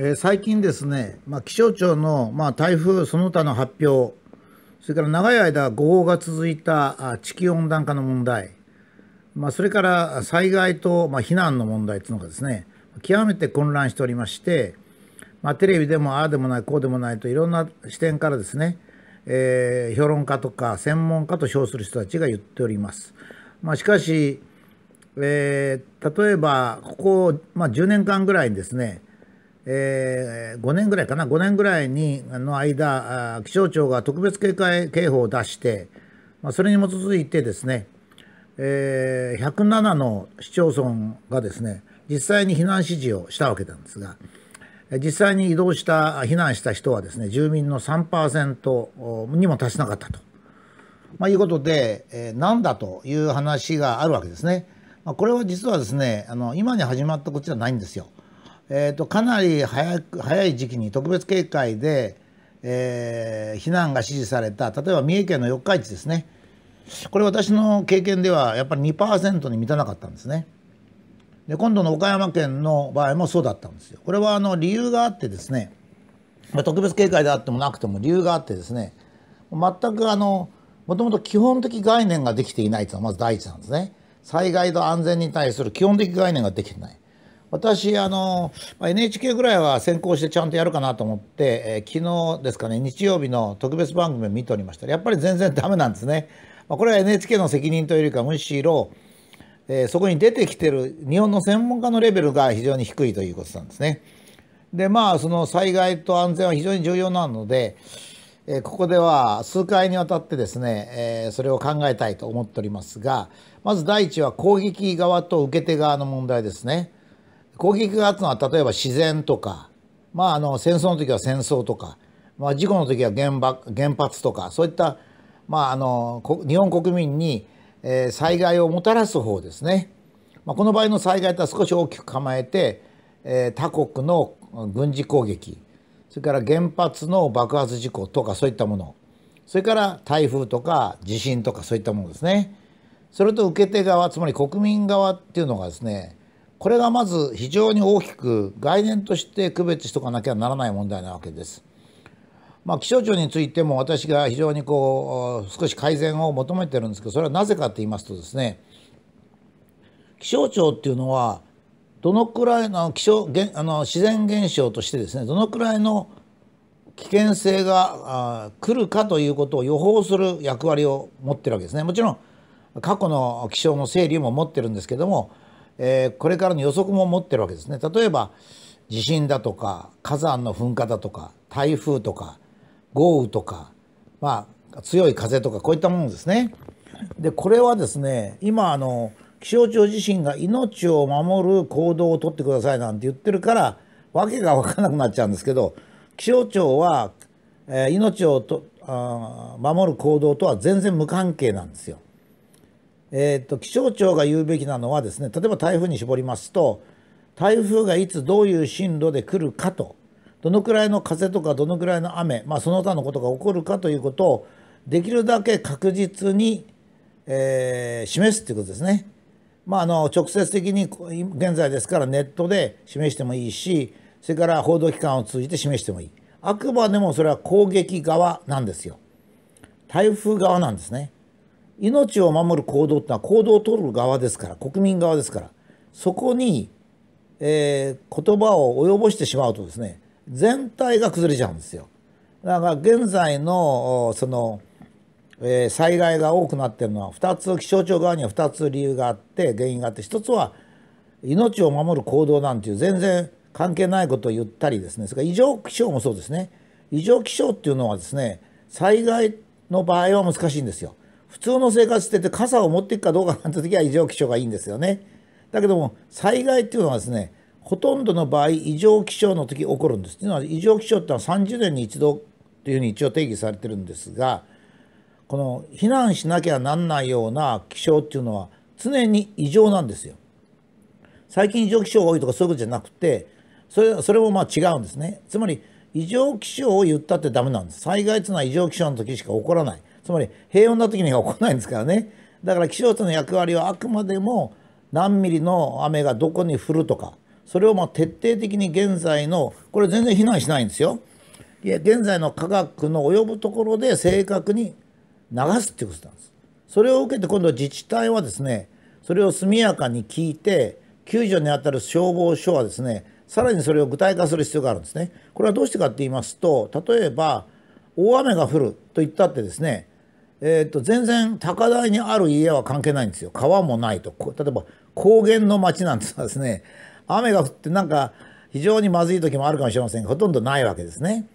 えー、最近ですね、まあ、気象庁の、まあ、台風その他の発表、それから長い間、誤報が続いた地球温暖化の問題、まあ、それから災害と、まあ、避難の問題というのがですね、極めて混乱しておりまして、まあ、テレビでもああでもない、こうでもないといろんな視点からですね、えー、評論家とか専門家と称する人たちが言っております。まあ、しかし、えー、例えばここ、まあ、10年間ぐらいにですねえー、5年ぐらいかな5年ぐらいにの間気象庁が特別警戒警報を出して、まあ、それに基づいてですね、えー、107の市町村がですね実際に避難指示をしたわけなんですが実際に移動した避難した人はですね住民の3%にも達しなかったと、まあ、いうことで、えー、だという話があるわけですね。まあ、これは実はですねあの今に始まったことじゃないんですよ。えーと、かなり早く早い時期に特別警戒で、えー、避難が指示された例えば三重県の四日市ですねこれ私の経験ではやっぱり2%に満たなかったんですね。で今度の岡山県の場合もそうだったんですよ。これはあの理由があってですね特別警戒であってもなくても理由があってですね全くあのもともと基本的概念ができていないというのはまず第一なんですね。災害と安全に対する基本的概念ができてない。私あの NHK ぐらいは先行してちゃんとやるかなと思って、えー、昨日ですかね日曜日の特別番組を見ておりましたやっぱり全然ダメなんですね。まあ、これは NHK の責任というよりかむしろ、えー、そこに出てきてる日本の専門家のレベルが非常に低いということなんですね。でまあその災害と安全は非常に重要なので、えー、ここでは数回にわたってですね、えー、それを考えたいと思っておりますがまず第一は攻撃側と受け手側の問題ですね。攻撃があったのは例えば自然とか、まあ、あの戦争の時は戦争とか、まあ、事故の時は原爆原発とかそういった、まあ、あの日本国民に、え災害をもたらす方ですね、まあ、この場合の災害とは少し大きく構えて、え他国の軍事攻撃それから原発の爆発事故とかそういったものそれから台風とか地震とかそういったものですねそれと受け手側つまり国民側っていうのがですねこれがまず非常に大きく概念として区別しとかなきゃならない問題なわけです。まあ、気象庁についても私が非常にこう少し改善を求めてるんですけどそれはなぜかと言いますとですね気象庁っていうのはどのくらいの気象あの自然現象としてですねどのくらいの危険性が来るかということを予報する役割を持ってるわけですね。もちろん過去の気象の整理も持ってるんですけどもえー、これからの予測も持ってるわけですね例えば地震だとか火山の噴火だとか台風とか豪雨とか、まあ、強い風とかこういったものですね。でこれはですね今あの気象庁自身が命を守る行動をとってくださいなんて言ってるから訳が分からなくなっちゃうんですけど気象庁は、えー、命をとあ守る行動とは全然無関係なんですよ。えーと、気象庁が言うべきなのはですね例えば台風に絞りますと台風がいつどういう進路で来るかとどのくらいの風とかどのくらいの雨、まあ、その他のことが起こるかということをできるだけ確実に、えー、示すということですね。まあ、あの直接的に現在ですからネットで示してもいいしそれから報道機関を通じて示してもいいあくまでもそれは攻撃側なんですよ台風側なんですね。命を守る行動ってのは行動を取る側ですから国民側ですからそこに、えー、言葉を及ぼしてしまうとですね全体が崩れちゃうんですよ。だから現在のその、えー、災害が多くなってるのは2つ気象庁側には2つ理由があって原因があって1つは命を守る行動なんていう全然関係ないことを言ったりですねそれから異常気象もそうですね異常気象っていうのはですね災害の場合は難しいんですよ。普通の生活してて傘を持っていくかどうかなんて時は異常気象がいいんですよね。だけども災害っていうのはですねほとんどの場合異常気象の時起こるんです。というのは異常気象っていうのは30年に一度というふうに一応定義されてるんですがこの避難しなきゃなんないような気象っていうのは常に異常なんですよ。最近異常気象が多いとかそういうことじゃなくてそれそれもまあ違うんですね。つまり異常気象を言ったってダメなんです。災害っていうのは異常気象の時しか起こらない。つまり平穏な時には起こらないんですからねだから気象庁の役割はあくまでも何ミリの雨がどこに降るとかそれをまあ徹底的に現在のこれ全然避難しないんですよいや現在の科学の及ぶところで正確に流すっていうことなんですそれを受けて今度自治体はですねそれを速やかに聞いて救助にあたる消防署はですねさらにそれを具体化する必要があるんですねこれはどうしてかって言いますと例えば大雨が降ると言ったってですねえー、と全然高台にある家は関係ないんですよ川もないと例えば高原の町なんてのはですね雨が降ってなんか非常にまずい時もあるかもしれませんがほとんどないわけですね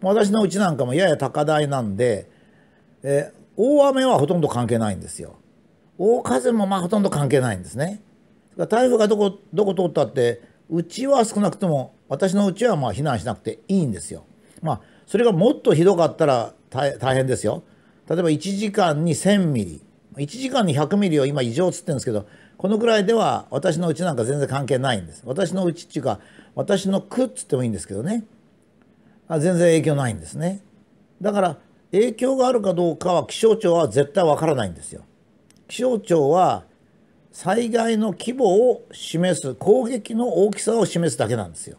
私のうちなんかもやや高台なんで、えー、大雨はほとんど関係ないんですよ大風もまあほとんど関係ないんですね台風がどこどこ通ったってうちは少なくとも私のうちはまあ避難しなくていいんですよまあそれがもっとひどかったら大変ですよ例えば1時間に1,000ミリ1時間に100ミリを今異常っつってるんですけどこのくらいでは私のうちなんか全然関係ないんです私のうちっていうか私の区っつってもいいんですけどね全然影響ないんですねだから影響があるかどうかは気象庁は絶対わからないんですよ気象庁は災害の規模を示す攻撃の大きさを示すだけなんですよ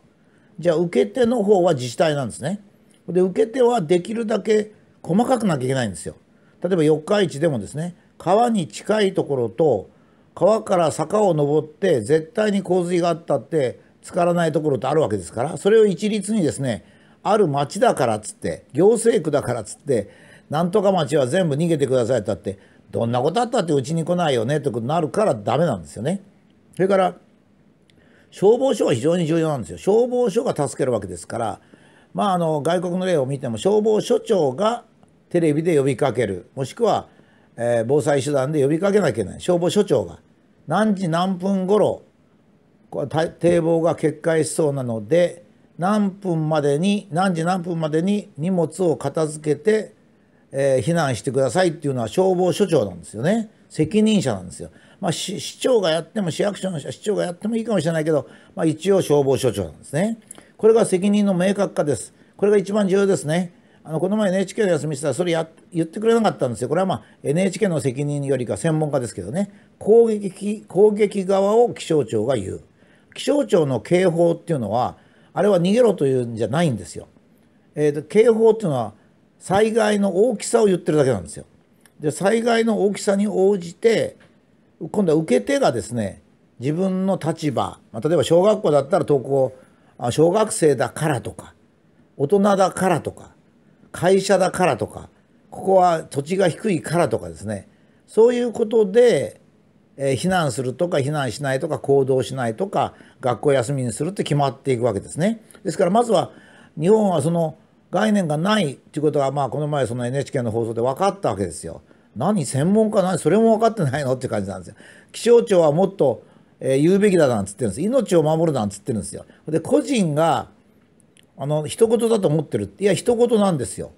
じゃあ受け手の方は自治体なんですねで受け手はできるだけ細かくなきゃいけないんですよ。例えば四日市でもですね川に近いところと川から坂を登って絶対に洪水があったってつからないところってあるわけですからそれを一律にですねある町だからっつって行政区だからっつってなんとか町は全部逃げてくださいったってどんなことあったってうちに来ないよねってことになるからダメなんですよね。それから消防署は非常に重要なんですよ。消防署が助けるわけですからまああの外国の例を見ても消防署長がテレビで呼びかけるもしくは、えー、防災手段で呼びかけなきゃいけない消防署長が何時何分頃堤防が決壊しそうなので何分までに何時何分までに荷物を片付けて、えー、避難してくださいっていうのは消防署長なんですよね責任者なんですよ。まあ、市長がやっても市役所の市長がやってもいいかもしれないけど、まあ、一応消防署長なんですね。これが責任の明確化です。これが一番重要ですね。あのこの前 NHK で休みしたらそれや言ってくれなかったんですよこれはまあ NHK の責任よりか専門家ですけどね攻撃攻撃側を気象庁が言う気象庁の警報っていうのはあれは逃げろというんじゃないんですよ、えーと、警報っていうのは災害の大きさを言ってるだけなんですよで災害の大きさに応じて今度は受け手がですね自分の立場、まあ、例えば小学校だったら登校小学生だからとか大人だからとか会社だからとかここは土地が低いからとかですねそういうことで、え避難するとか避難しないとか行動しないとか学校休みにするって決まっていくわけですね。ですからまずは日本はその概念がないっていうことはまあこの前その NHK の放送で分かったわけですよ。何専門家何それも分かってないのって感じなんですよ。気象庁はもっと、えー、言うべきだなんつってるんです。命を守るなんつってるんですよ。で個人があの、一言だと思ってる。いや、一言なんですよ。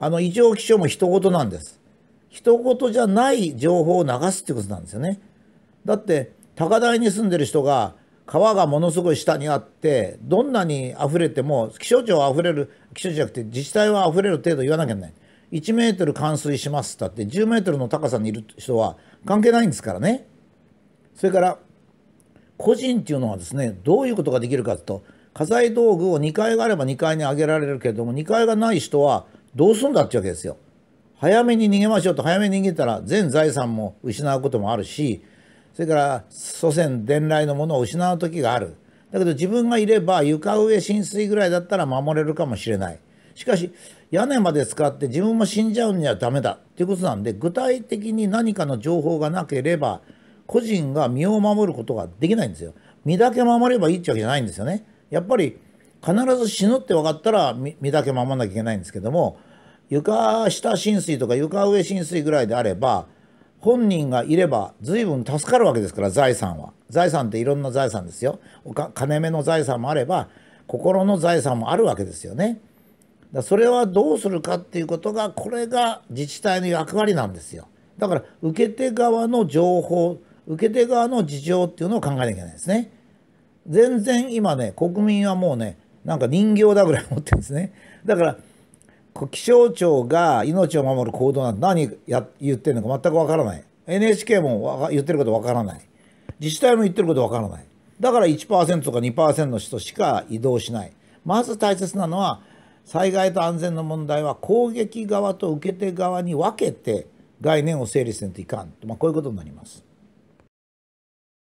あの、異常気象も一言なんです。一言じゃない情報を流すってことなんですよね。だって、高台に住んでる人が、川がものすごい下にあって、どんなに溢れても、気象庁は溢れる、気象庁じゃなくて、自治体は溢れる程度言わなきゃいけない。1メートル冠水しますだって、10メートルの高さにいる人は関係ないんですからね。それから、個人っていうのはですね、どういうことができるかというと、家財道具を2階があれば2階に上げられるけれども2階がない人はどうすんだってわけですよ。早めに逃げましょうと早めに逃げたら全財産も失うこともあるしそれから祖先伝来のものを失う時がある。だけど自分がいれば床上浸水ぐらいだったら守れるかもしれない。しかし屋根まで使って自分も死んじゃうにはダメだっていうことなんで具体的に何かの情報がなければ個人が身を守ることができないんですよ。身だけ守ればいいってわけじゃないんですよね。やっぱり必ず死ぬって分かったら身だけ守らなきゃいけないんですけども床下浸水とか床上浸水ぐらいであれば本人がいれば随分助かるわけですから財産は財産っていろんな財産ですよ金目の財産もあれば心の財産もあるわけですよねだそれはどうするかっていうことがこれが自治体の役割なんですよだから受け手側の情報受け手側の事情っていうのを考えなきゃいけないですね。全然今ね、国民はもうね、なんか人形だぐらい思ってるんですね。だから、気象庁が命を守る行動なんて何や言ってるのか全くわからない。NHK も言ってることわからない。自治体も言ってることわからない。だから1%とか2%の人しか移動しない。まず大切なのは、災害と安全の問題は攻撃側と受け手側に分けて概念を整理せんといかん。まあ、こういうことになります。